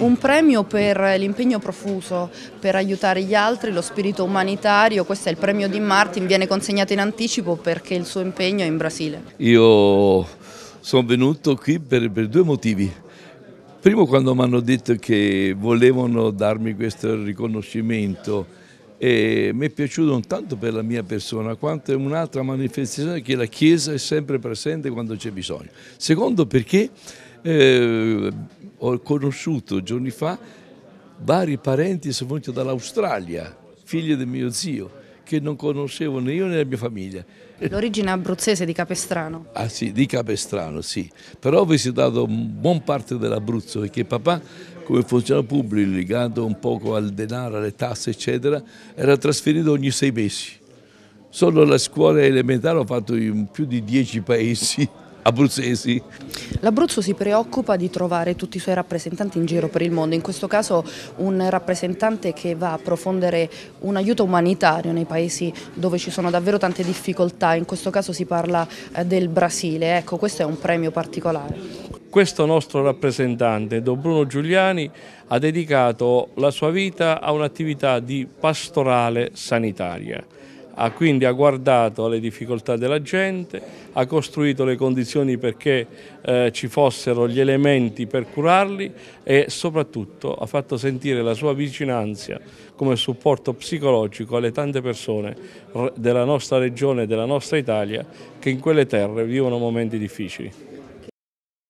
Un premio per l'impegno profuso, per aiutare gli altri, lo spirito umanitario, questo è il premio di Martin, viene consegnato in anticipo perché il suo impegno è in Brasile. Io sono venuto qui per, per due motivi. Primo quando mi hanno detto che volevano darmi questo riconoscimento e mi è piaciuto non tanto per la mia persona quanto è un'altra manifestazione che la Chiesa è sempre presente quando c'è bisogno. Secondo perché eh, ho conosciuto giorni fa vari parenti sono venuti dall'Australia, figli del mio zio, che non conoscevo né io né la mia famiglia. L'origine abruzzese di Capestrano? Ah sì, di Capestrano, sì. Però ho visitato buona parte dell'Abruzzo perché papà, come funzionario pubblico, legato un poco al denaro, alle tasse, eccetera, era trasferito ogni sei mesi. Solo la scuola elementare ho fatto in più di dieci paesi abruzzesi. L'Abruzzo si preoccupa di trovare tutti i suoi rappresentanti in giro per il mondo, in questo caso un rappresentante che va a approfondire un aiuto umanitario nei paesi dove ci sono davvero tante difficoltà, in questo caso si parla eh, del Brasile, ecco questo è un premio particolare. Questo nostro rappresentante, Don Bruno Giuliani, ha dedicato la sua vita a un'attività di pastorale sanitaria ha quindi ha guardato alle difficoltà della gente, ha costruito le condizioni perché eh, ci fossero gli elementi per curarli e soprattutto ha fatto sentire la sua vicinanza come supporto psicologico alle tante persone della nostra regione e della nostra Italia che in quelle terre vivono momenti difficili.